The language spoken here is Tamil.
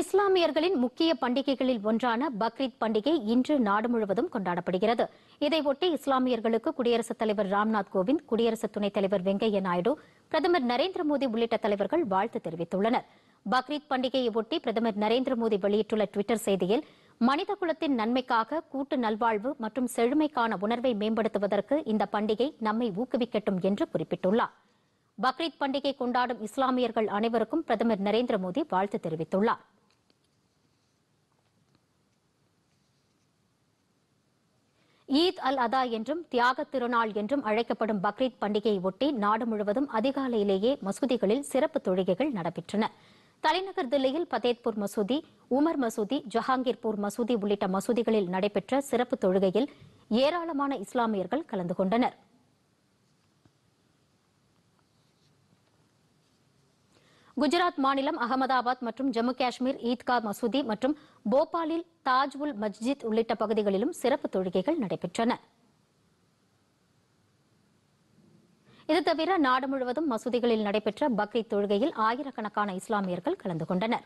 இஸ்லாமியர்களின் முக்கிய பண்டிகைகளில் ஒன்றான பக்ரீத் பண்டிகை இன்று நாடு முழுவதும் கொண்டாடப்படுகிறது இதையொட்டி இஸ்லாமியர்களுக்கு குடியரசுத் தலைவர் ராம்நாத் கோவிந்த் குடியரசு துணைத் தலைவர் வெங்கையா நாயுடு பிரதமர் நரேந்திர மோடி உள்ளிட்ட தலைவர்கள் வாழ்த்து தெரிவித்துள்ளனர் பக்ரீத் பண்டிகையை ஒட்டி பிரதமர் நரேந்திர மோடி வெளியிட்டுள்ள டுவிட்டர் செய்தியில் மனித குலத்தின் நன்மைக்காக கூட்டு நல்வாழ்வு மற்றும் செழுமைக்கான உணர்வை மேம்படுத்துவதற்கு இந்த பண்டிகை நம்மை ஊக்குவிக்கட்டும் என்று குறிப்பிட்டுள்ளார் பக்ரீத் பண்டிகை கொண்டாடும் இஸ்லாமியர்கள் அனைவருக்கும் பிரதமர் நரேந்திர மோடி வாழ்த்து தெரிவித்துள்ளார் ஈத் அல் அதா என்றும் தியாக திருநாள் என்றும் அழைக்கப்படும் பக்ரீத் பண்டிகையை ஒட்டி நாடு முழுவதும் அதிகாலையிலேயே மசூதிகளில் சிறப்பு தொழுகைகள் நடைபெற்றன தலைநகர் தில்லியில் பதேத்பூர் மசூதி உமர் மசூதி ஜஹாங்கீர்பூர் மசூதி உள்ளிட்ட மசூதிகளில் நடைபெற்ற சிறப்பு தொழுகையில் ஏராளமான இஸ்லாமியர்கள் கலந்து கொண்டனா் குஜராத் மாநிலம் அகமதாபாத் மற்றும் ஜம்மு காஷ்மீர் ஈத்கா மசூதி மற்றும் போபாலில் தாஜ் உல் மஸ்ஜித் உள்ளிட்ட பகுதிகளிலும் சிறப்பு தொழுகைகள் நடைபெற்றன இது தவிர நாடு முழுவதும் மசூதிகளில் நடைபெற்ற பக்ரீத் தொழுகையில் ஆயிரக்கணக்கான இஸ்லாமியர்கள் கலந்து கொண்டனா்